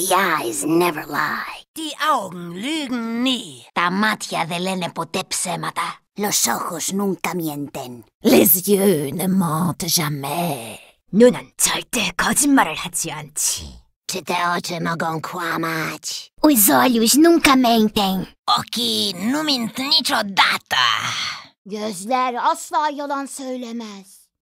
The eyes never lie. Die Augen lügen nie. Τα μάτια δεν λένε ποτέ ψέματα. Los ojos nunca mienten. Les yeux ne mentent jamais. 눈은 절대 거짓말을 하지 않지. Te oczy mogą kłamać. Os olhos nunca mentem. Oki nu mint data. Gözler asla yalan söylemez.